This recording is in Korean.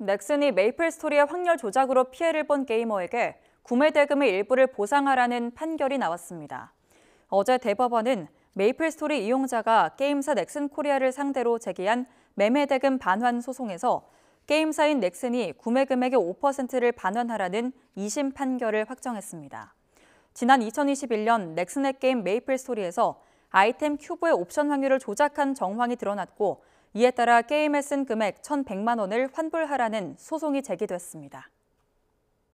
넥슨이 메이플 스토리의 확률 조작으로 피해를 본 게이머에게 구매 대금의 일부를 보상하라는 판결이 나왔습니다. 어제 대법원은 메이플 스토리 이용자가 게임사 넥슨 코리아를 상대로 제기한 매매 대금 반환 소송에서 게임사인 넥슨이 구매 금액의 5%를 반환하라는 2심 판결을 확정했습니다. 지난 2021년 넥슨의 게임 메이플 스토리에서 아이템 큐브의 옵션 확률을 조작한 정황이 드러났고 이에 따라 게임에 쓴 금액 1,100만 원을 환불하라는 소송이 제기됐습니다.